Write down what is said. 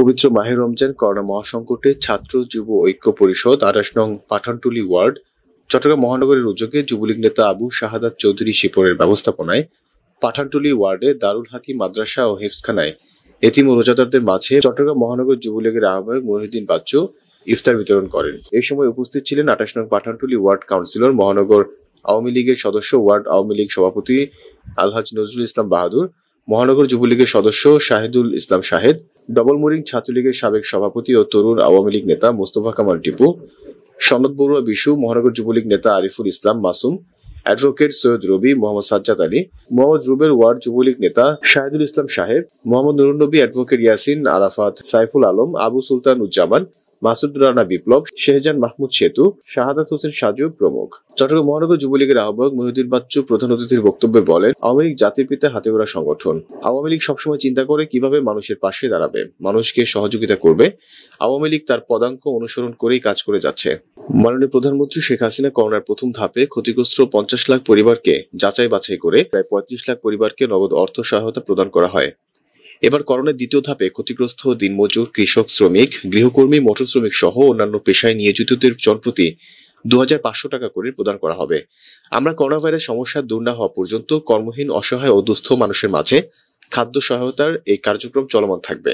পবিত্র মাহের রমজান করোনা মহাসংকটে ছাত্র যুব ঐক্য পরিষদ আঠাশ নং পাঠানটুলি ওয়ার্ড চট্টগ্রাম মহানগরের উদ্যোগে যুবলীগ নেতা আবু শাহাদাত চৌধুরী শিপরের ব্যবস্থাপনায় পাঠানটুলি ওয়ার্ডে দারুল হাকিম মাদ্রাসা ও হেফসখানায় এতিম রোজাদারদের মাঝে চট্টগ্রাম মহানগর যুবলীগের আহ্বায়ক মহিউদ্দিন বাচ্চু ইফতার বিতরণ করেন এই সময় উপস্থিত ছিলেন আঠাশ নং পাঠানটুলি ওয়ার্ড কাউন্সিলর মহানগর আওয়ামী লীগের সদস্য ওয়ার্ড আওয়ামী লীগ সভাপতি আলহাজ নজরুল ইসলাম বাহাদুর মহানগর যুবলীগের সদস্য শাহিদুল ইসলাম শাহেদ ডবলমুরিং ছাত্রলীগের সাবেক সভাপতি ও তরুণ আওয়ামী লীগ নেতা মোস্তফা কামাল টিপু সনদ বড়ুয়া বিশু মহানগর যুবলীগ নেতা আরিফুল ইসলাম মাসুম অ্যাডভোকেট সৈয়দ রবি মোহাম্মদ সাজ্জাদ আলী মোহাম্মদ রুবের ওয়ার্ড যুবলীগ নেতা শাহিদুল ইসলাম সাহেব মোহাম্মদ নুরুন্নবী অ্যাডভোকেট ইয়াসিন আরাফাত সাইফুল আলম আবু সুলতান উজ্জামান মাসুদ রানা বিপ্লব শেহজান মাহমুদ সেতু শাহাদাত হোসেন সাজু প্রমুখ চট্টগ্রাম মহানগর যুবলীগের আহ্বায়ক মহিউদ্দিন বাচ্চু প্রধান অতিথির বক্তব্যে বলেন আওয়ামী লীগ জাতির পিতা গোড়া সংগঠন আওয়ামী লীগ সবসময় চিন্তা করে কিভাবে মানুষের পাশে দাঁড়াবে মানুষকে সহযোগিতা করবে আওয়ামী লীগ তার পদাঙ্ক অনুসরণ করেই কাজ করে যাচ্ছে মাননীয় প্রধানমন্ত্রী শেখ হাসিনা করোনার প্রথম ধাপে ক্ষতিগ্রস্ত পঞ্চাশ লাখ পরিবারকে যাচাই বাছাই করে প্রায় পঁয়ত্রিশ লাখ পরিবারকে নগদ অর্থ সহায়তা প্রদান করা হয় এবার করোনার দ্বিতীয় ধাপে ক্ষতিগ্রস্ত দিনমজুর কৃষক শ্রমিক গৃহকর্মী মোটর শ্রমিক সহ অন্যান্য পেশায় নিয়োজিতদের জনপ্রতি দু টাকা করে প্রদান করা হবে আমরা করোনা ভাইরাস সমস্যা দূর না হওয়া পর্যন্ত কর্মহীন অসহায় ও দুস্থ মানুষের মাঝে খাদ্য সহায়তার এই কার্যক্রম চলমান থাকবে